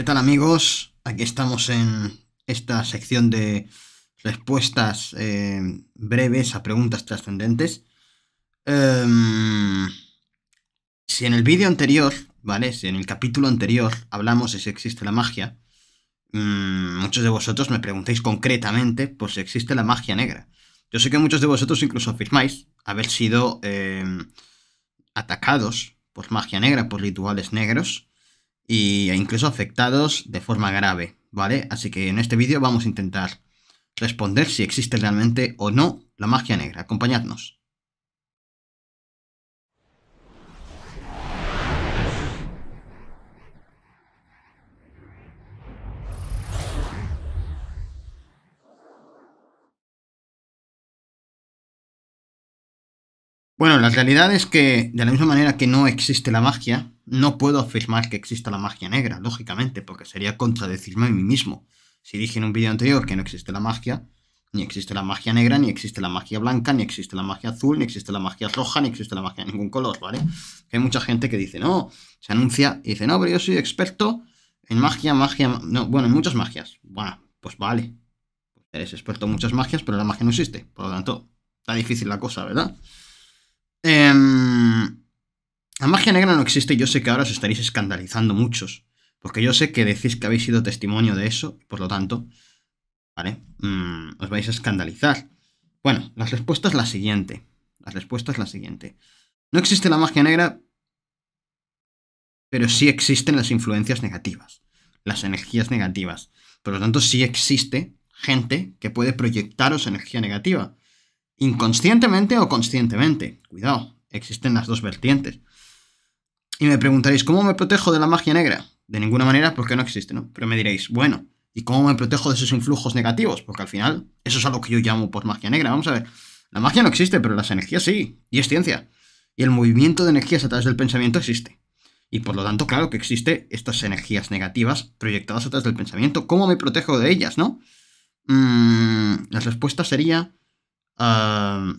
¿Qué tal amigos? Aquí estamos en esta sección de respuestas eh, breves a preguntas trascendentes. Em, si en el vídeo anterior, ¿vale? Si en el capítulo anterior hablamos de si existe la magia, mm, muchos de vosotros me preguntáis concretamente por si existe la magia negra. Yo sé que muchos de vosotros incluso afirmáis haber sido em, atacados por magia negra, por rituales negros e incluso afectados de forma grave, ¿vale? Así que en este vídeo vamos a intentar responder si existe realmente o no la magia negra. Acompañadnos. Bueno, la realidad es que de la misma manera que no existe la magia, no puedo afirmar que exista la magia negra, lógicamente, porque sería contradecirme a mí mismo. Si dije en un vídeo anterior que no existe la magia, ni existe la magia negra, ni existe la magia blanca, ni existe la magia azul, ni existe la magia roja, ni existe la magia de ningún color, ¿vale? Hay mucha gente que dice, no, se anuncia y dice, no, pero yo soy experto en magia, magia, no, bueno, en muchas magias. Bueno, pues vale. Eres experto en muchas magias, pero la magia no existe. Por lo tanto, está difícil la cosa, ¿verdad? Eh, la magia negra no existe yo sé que ahora os estaréis escandalizando muchos, porque yo sé que decís que habéis sido testimonio de eso, por lo tanto, ¿vale? Mm, os vais a escandalizar. Bueno, la respuesta es la siguiente. La respuesta es la siguiente. No existe la magia negra, pero sí existen las influencias negativas, las energías negativas. Por lo tanto, sí existe gente que puede proyectaros energía negativa, inconscientemente o conscientemente. Cuidado, existen las dos vertientes. Y me preguntaréis, ¿cómo me protejo de la magia negra? De ninguna manera, porque no existe, ¿no? Pero me diréis, bueno, ¿y cómo me protejo de esos influjos negativos? Porque al final, eso es algo que yo llamo por magia negra. Vamos a ver, la magia no existe, pero las energías sí, y es ciencia. Y el movimiento de energías a través del pensamiento existe. Y por lo tanto, claro que existe estas energías negativas proyectadas a través del pensamiento. ¿Cómo me protejo de ellas, no? Mm, la respuesta sería ah,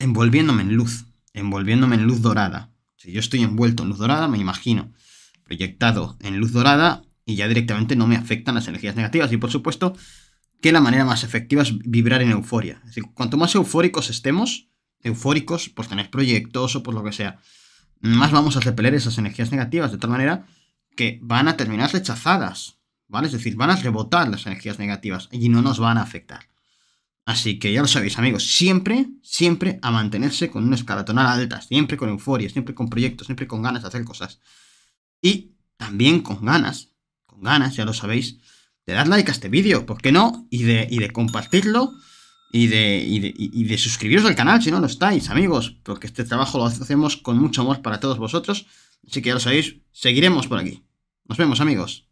envolviéndome en luz, envolviéndome en luz dorada, si yo estoy envuelto en luz dorada, me imagino proyectado en luz dorada y ya directamente no me afectan las energías negativas. Y por supuesto que la manera más efectiva es vibrar en euforia. Es decir, cuanto más eufóricos estemos, eufóricos por tener proyectos o por lo que sea, más vamos a repeler esas energías negativas de tal manera que van a terminar rechazadas, ¿vale? Es decir, van a rebotar las energías negativas y no nos van a afectar. Así que ya lo sabéis, amigos, siempre, siempre a mantenerse con una escalatonal alta, siempre con euforia, siempre con proyectos, siempre con ganas de hacer cosas. Y también con ganas, con ganas, ya lo sabéis, de dar like a este vídeo, ¿por qué no? Y de, de compartirlo y de, de, y de suscribiros al canal si no lo estáis, amigos, porque este trabajo lo hacemos con mucho amor para todos vosotros. Así que ya lo sabéis, seguiremos por aquí. Nos vemos, amigos.